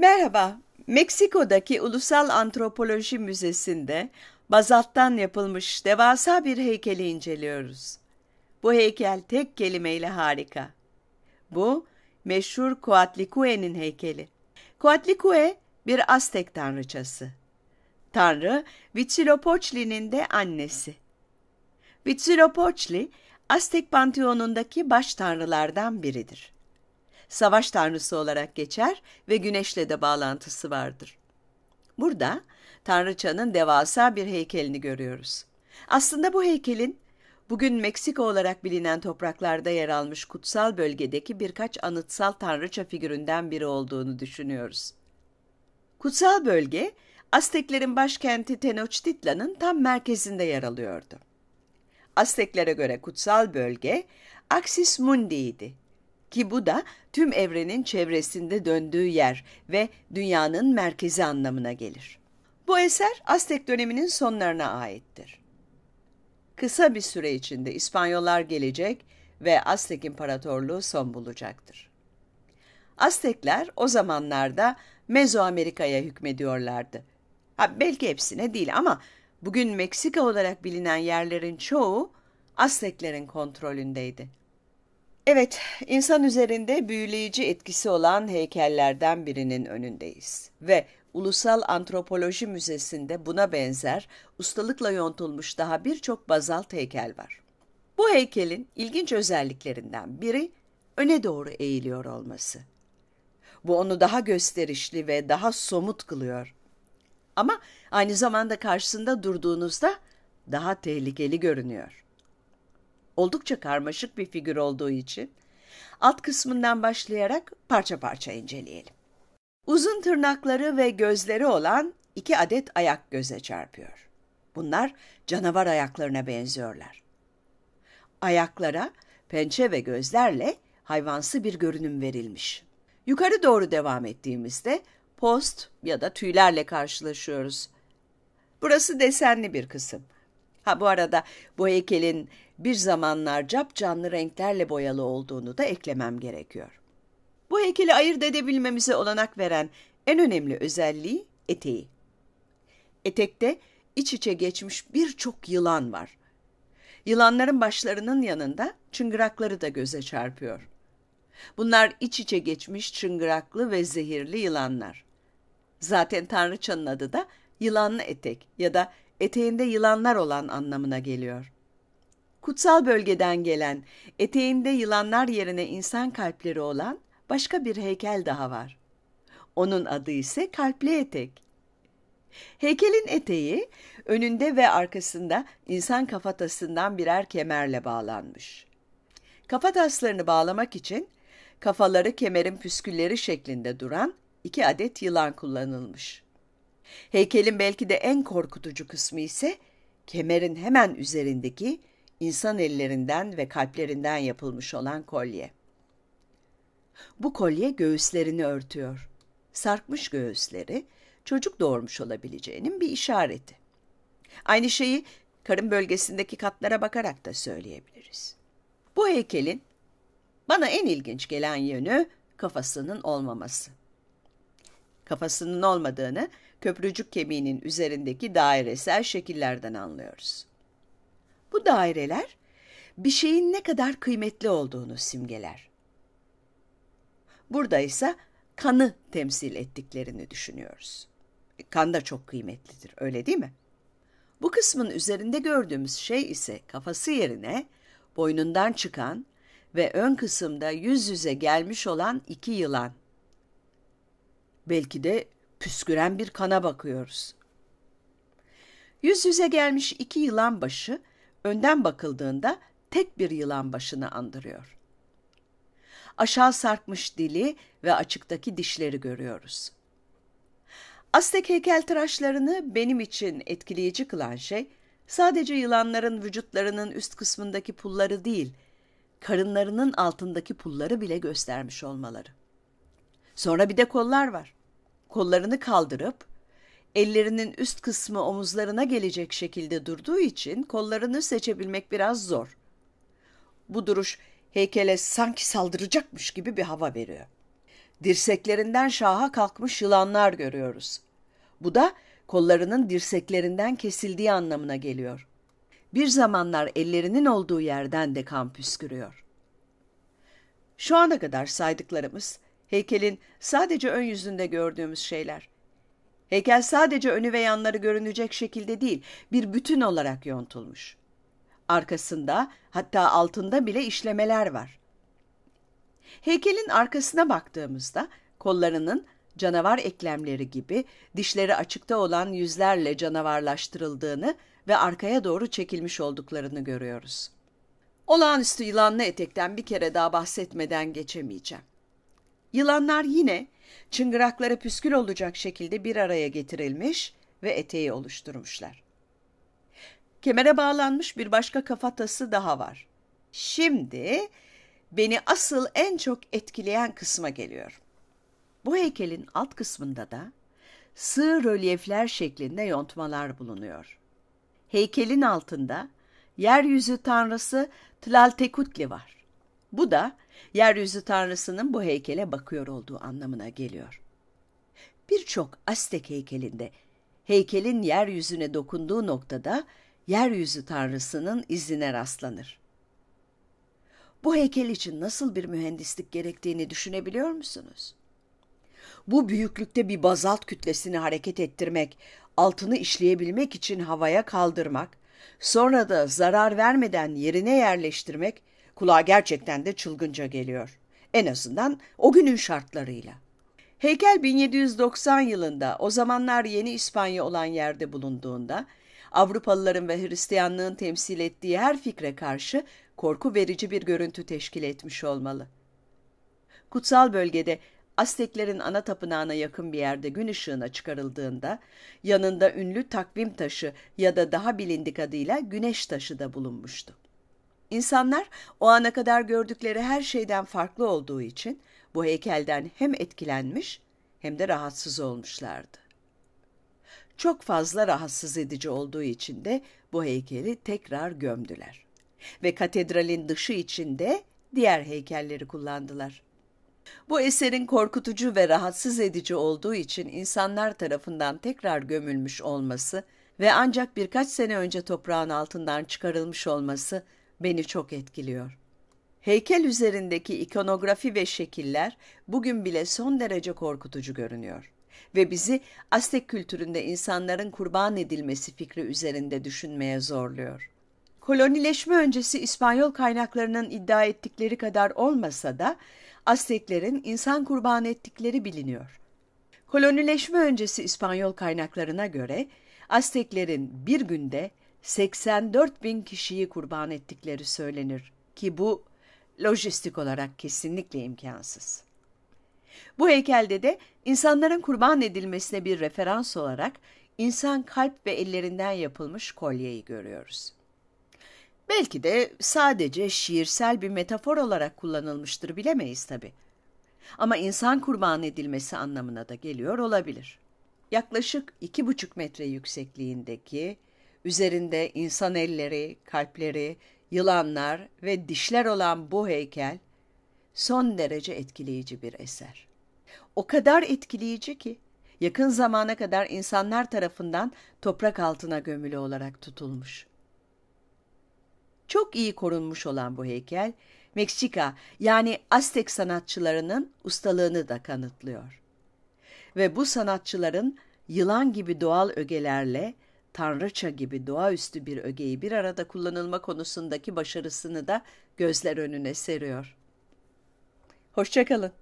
Merhaba, Meksiko'daki Ulusal Antropoloji Müzesi'nde bazalttan yapılmış devasa bir heykeli inceliyoruz. Bu heykel tek kelimeyle harika. Bu, meşhur Coatlicue'nin heykeli. Coatlicue bir Aztek tanrıçası. Tanrı, Huitzilopochtli'nin de annesi. Huitzilopochtli, Aztek panteonundaki baş tanrılardan biridir savaş tanrısı olarak geçer ve güneşle de bağlantısı vardır. Burada tanrıçanın devasa bir heykelini görüyoruz. Aslında bu heykelin bugün Meksika olarak bilinen topraklarda yer almış kutsal bölgedeki birkaç anıtsal tanrıça figüründen biri olduğunu düşünüyoruz. Kutsal bölge, Azteklerin başkenti Tenochtitlan'ın tam merkezinde yer alıyordu. Azteklere göre kutsal bölge Axis Mundi'ydi ki bu da tüm evrenin çevresinde döndüğü yer ve dünyanın merkezi anlamına gelir. Bu eser Aztek döneminin sonlarına aittir. Kısa bir süre içinde İspanyollar gelecek ve Aztek İmparatorluğu son bulacaktır. Aztekler o zamanlarda Mezoamerika'ya hükmediyorlardı. Ha, belki hepsine değil ama bugün Meksika olarak bilinen yerlerin çoğu Azteklerin kontrolündeydi. Evet, insan üzerinde büyüleyici etkisi olan heykellerden birinin önündeyiz ve Ulusal Antropoloji Müzesi'nde buna benzer ustalıkla yontulmuş daha birçok bazalt heykel var. Bu heykelin ilginç özelliklerinden biri öne doğru eğiliyor olması. Bu onu daha gösterişli ve daha somut kılıyor. Ama aynı zamanda karşısında durduğunuzda daha tehlikeli görünüyor oldukça karmaşık bir figür olduğu için alt kısmından başlayarak parça parça inceleyelim. Uzun tırnakları ve gözleri olan iki adet ayak göze çarpıyor. Bunlar canavar ayaklarına benziyorlar. Ayaklara pençe ve gözlerle hayvansı bir görünüm verilmiş. Yukarı doğru devam ettiğimizde post ya da tüylerle karşılaşıyoruz. Burası desenli bir kısım. Ha bu arada bu heykelin bir zamanlar cap canlı renklerle boyalı olduğunu da eklemem gerekiyor. Bu heykeli ayırt edebilmemize olanak veren en önemli özelliği eteği. Etekte iç içe geçmiş birçok yılan var. Yılanların başlarının yanında çıngırakları da göze çarpıyor. Bunlar iç içe geçmiş çıngıraklı ve zehirli yılanlar. Zaten tanrıçanın adı da yılanlı etek ya da eteğinde yılanlar olan anlamına geliyor kutsal bölgeden gelen, eteğinde yılanlar yerine insan kalpleri olan başka bir heykel daha var. Onun adı ise kalpli etek. Heykelin eteği önünde ve arkasında insan kafatasından birer kemerle bağlanmış. Kafataslarını bağlamak için kafaları kemerin püskülleri şeklinde duran iki adet yılan kullanılmış. Heykelin belki de en korkutucu kısmı ise kemerin hemen üzerindeki insan ellerinden ve kalplerinden yapılmış olan kolye. Bu kolye göğüslerini örtüyor. Sarkmış göğüsleri çocuk doğurmuş olabileceğinin bir işareti. Aynı şeyi karın bölgesindeki katlara bakarak da söyleyebiliriz. Bu heykelin bana en ilginç gelen yönü kafasının olmaması. Kafasının olmadığını köprücük kemiğinin üzerindeki dairesel şekillerden anlıyoruz. Bu daireler bir şeyin ne kadar kıymetli olduğunu simgeler. Burada ise kanı temsil ettiklerini düşünüyoruz. E, kan da çok kıymetlidir, öyle değil mi? Bu kısmın üzerinde gördüğümüz şey ise kafası yerine boynundan çıkan ve ön kısımda yüz yüze gelmiş olan iki yılan. Belki de püsküren bir kana bakıyoruz. Yüz yüze gelmiş iki yılan başı önden bakıldığında tek bir yılan başını andırıyor. Aşağı sarkmış dili ve açıktaki dişleri görüyoruz. Aztek heykeltıraşlarını benim için etkileyici kılan şey sadece yılanların vücutlarının üst kısmındaki pulları değil, karınlarının altındaki pulları bile göstermiş olmaları. Sonra bir de kollar var. Kollarını kaldırıp ellerinin üst kısmı omuzlarına gelecek şekilde durduğu için kollarını seçebilmek biraz zor. Bu duruş heykele sanki saldıracakmış gibi bir hava veriyor. Dirseklerinden şaha kalkmış yılanlar görüyoruz. Bu da kollarının dirseklerinden kesildiği anlamına geliyor. Bir zamanlar ellerinin olduğu yerden de kan püskürüyor. Şu ana kadar saydıklarımız heykelin sadece ön yüzünde gördüğümüz şeyler. Heykel sadece önü ve yanları görünecek şekilde değil, bir bütün olarak yontulmuş. Arkasında, hatta altında bile işlemeler var. Heykelin arkasına baktığımızda kollarının canavar eklemleri gibi dişleri açıkta olan yüzlerle canavarlaştırıldığını ve arkaya doğru çekilmiş olduklarını görüyoruz. Olağanüstü yılanlı etekten bir kere daha bahsetmeden geçemeyeceğim. Yılanlar yine çıngırakları püskül olacak şekilde bir araya getirilmiş ve eteği oluşturmuşlar. Kemere bağlanmış bir başka kafatası daha var. Şimdi beni asıl en çok etkileyen kısma geliyor. Bu heykelin alt kısmında da sığ rölyefler şeklinde yontmalar bulunuyor. Heykelin altında yeryüzü tanrısı Tlaltekutli var. Bu da yeryüzü tanrısının bu heykele bakıyor olduğu anlamına geliyor. Birçok Aztek heykelinde heykelin yeryüzüne dokunduğu noktada yeryüzü tanrısının izine rastlanır. Bu heykel için nasıl bir mühendislik gerektiğini düşünebiliyor musunuz? Bu büyüklükte bir bazalt kütlesini hareket ettirmek, altını işleyebilmek için havaya kaldırmak, sonra da zarar vermeden yerine yerleştirmek Kulağa gerçekten de çılgınca geliyor. En azından o günün şartlarıyla. Heykel 1790 yılında o zamanlar yeni İspanya olan yerde bulunduğunda Avrupalıların ve Hristiyanlığın temsil ettiği her fikre karşı korku verici bir görüntü teşkil etmiş olmalı. Kutsal bölgede Azteklerin ana tapınağına yakın bir yerde gün ışığına çıkarıldığında yanında ünlü takvim taşı ya da daha bilindik adıyla güneş taşı da bulunmuştu. İnsanlar o ana kadar gördükleri her şeyden farklı olduğu için bu heykelden hem etkilenmiş hem de rahatsız olmuşlardı. Çok fazla rahatsız edici olduğu için de bu heykeli tekrar gömdüler ve katedralin dışı içinde diğer heykelleri kullandılar. Bu eserin korkutucu ve rahatsız edici olduğu için insanlar tarafından tekrar gömülmüş olması ve ancak birkaç sene önce toprağın altından çıkarılmış olması beni çok etkiliyor. Heykel üzerindeki ikonografi ve şekiller bugün bile son derece korkutucu görünüyor ve bizi Aztek kültüründe insanların kurban edilmesi fikri üzerinde düşünmeye zorluyor. Kolonileşme öncesi İspanyol kaynaklarının iddia ettikleri kadar olmasa da Azteklerin insan kurban ettikleri biliniyor. Kolonileşme öncesi İspanyol kaynaklarına göre Azteklerin bir günde 84 bin kişiyi kurban ettikleri söylenir ki bu lojistik olarak kesinlikle imkansız. Bu heykelde de insanların kurban edilmesine bir referans olarak insan kalp ve ellerinden yapılmış kolyeyi görüyoruz. Belki de sadece şiirsel bir metafor olarak kullanılmıştır bilemeyiz tabi. Ama insan kurban edilmesi anlamına da geliyor olabilir. Yaklaşık iki buçuk metre yüksekliğindeki Üzerinde insan elleri, kalpleri, yılanlar ve dişler olan bu heykel son derece etkileyici bir eser. O kadar etkileyici ki yakın zamana kadar insanlar tarafından toprak altına gömülü olarak tutulmuş. Çok iyi korunmuş olan bu heykel, Meksika yani Aztek sanatçılarının ustalığını da kanıtlıyor. Ve bu sanatçıların yılan gibi doğal ögelerle tanrıça gibi doğaüstü bir ögeyi bir arada kullanılma konusundaki başarısını da gözler önüne seriyor. Hoşçakalın.